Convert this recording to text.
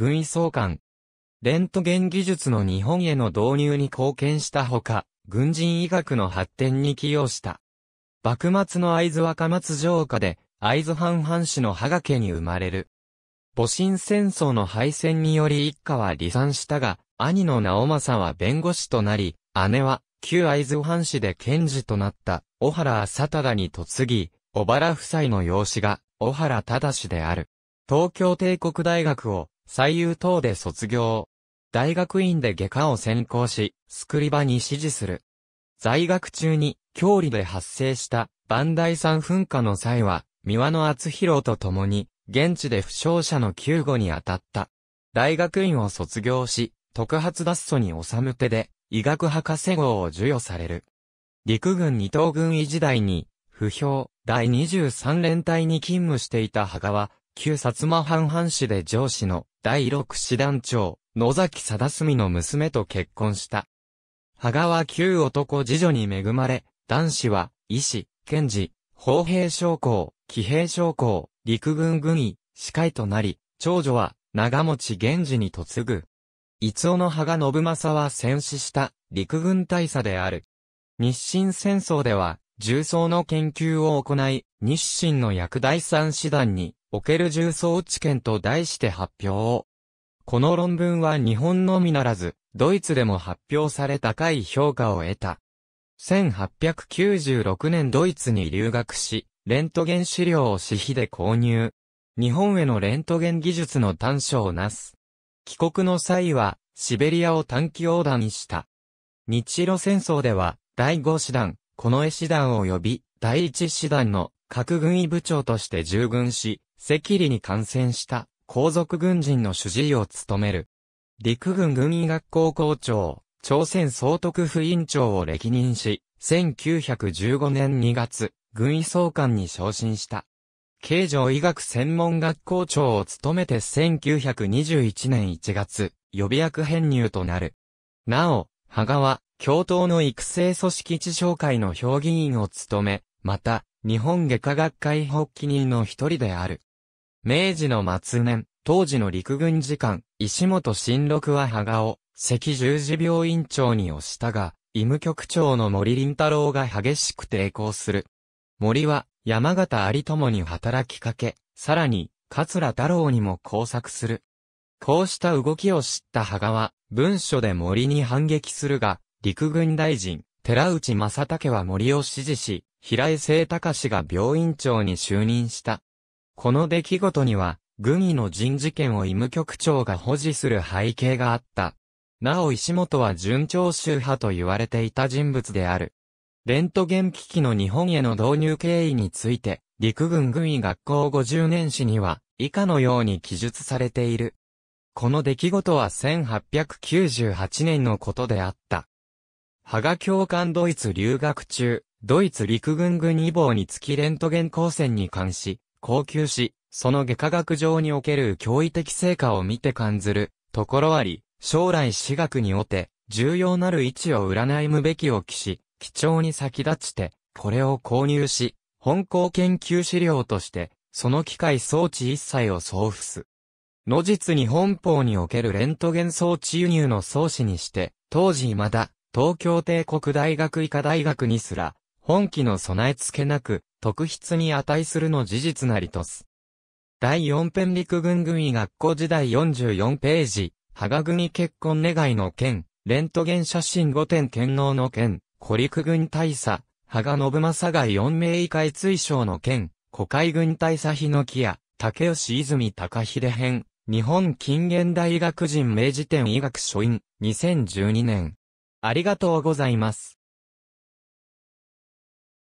軍医総監、レントゲン技術の日本への導入に貢献したほか、軍人医学の発展に寄与した。幕末の会津若松城下で、会津藩藩士の羽賀家に生まれる。戊辰戦争の敗戦により一家は離散したが、兄の直政は弁護士となり、姉は旧会津藩士で検事となった小原浅忠に嫁ぎ、小原夫妻の養子が小原忠である。東京帝国大学を最優等で卒業。大学院で外科を専攻し、スクリバに指示する。在学中に、郷里で発生した、万代山噴火の際は、三輪の厚広と共に、現地で負傷者の救護に当たった。大学院を卒業し、特発脱走に修手で、医学博士号を授与される。陸軍二等軍医時代に、不評、第23連隊に勤務していた羽賀は、旧薩摩藩藩士で上司の第六師団長、野崎貞澄の娘と結婚した。羽賀は旧男次女に恵まれ、男子は、医師、検事、砲兵将校、騎兵将校、陸軍軍医、司会となり、長女は、長持源氏に嫁ぐ。伊尾の羽賀信正は戦死した、陸軍大佐である。日清戦争では、重曹の研究を行い、日清の薬第三師団における重曹知見と題して発表。この論文は日本のみならず、ドイツでも発表され高い評価を得た。1896年ドイツに留学し、レントゲン資料を私費で購入。日本へのレントゲン技術の短所をなす。帰国の際は、シベリアを短期横断した。日露戦争では、第5師団、この絵師団及び第一師団の各軍医部長として従軍し、赤痢に感染した皇族軍人の主治医を務める。陸軍軍医学校校長、朝鮮総督府委員長を歴任し、1915年2月、軍医総監に昇進した。慶城医学専門学校長を務めて1921年1月、予備役編入となる。なお、羽川、教頭の育成組織地商会の評議員を務め、また、日本外科学会発起人の一人である。明治の末年、当時の陸軍次官、石本新六は羽賀を、赤十字病院長に推したが、医務局長の森林太郎が激しく抵抗する。森は、山形有友に働きかけ、さらに、桂太郎にも工作する。こうした動きを知った羽賀は、文書で森に反撃するが、陸軍大臣、寺内正武は森を指示し、平井聖隆が病院長に就任した。この出来事には、軍医の人事権を医務局長が保持する背景があった。なお石本は順調宗派と言われていた人物である。レントゲン機器の日本への導入経緯について、陸軍軍医学校50年史には、以下のように記述されている。この出来事は1898年のことであった。ハガ教官ドイツ留学中、ドイツ陸軍軍異防につきレントゲン光線に関し、高級し、その下科学上における驚異的成果を見て感ずる、ところあり、将来私学におて、重要なる位置を占いむべきを期し、貴重に先立ちて、これを購入し、本校研究資料として、その機械装置一切を送付す。後日に本邦におけるレントゲン装置輸入の創始にして、当時未だ、東京帝国大学医科大学にすら、本気の備え付けなく、特筆に値するの事実なりとす。第四編陸軍軍医学校時代44ページ、羽賀国結婚願いの件、レントゲン写真5点剣能の件、古陸軍大佐、羽賀信正が4名以下追奨の件、古海軍大佐日野木屋、竹吉泉高秀編、日本近現代学人明治典医学書院、2012年。ありがとうございます。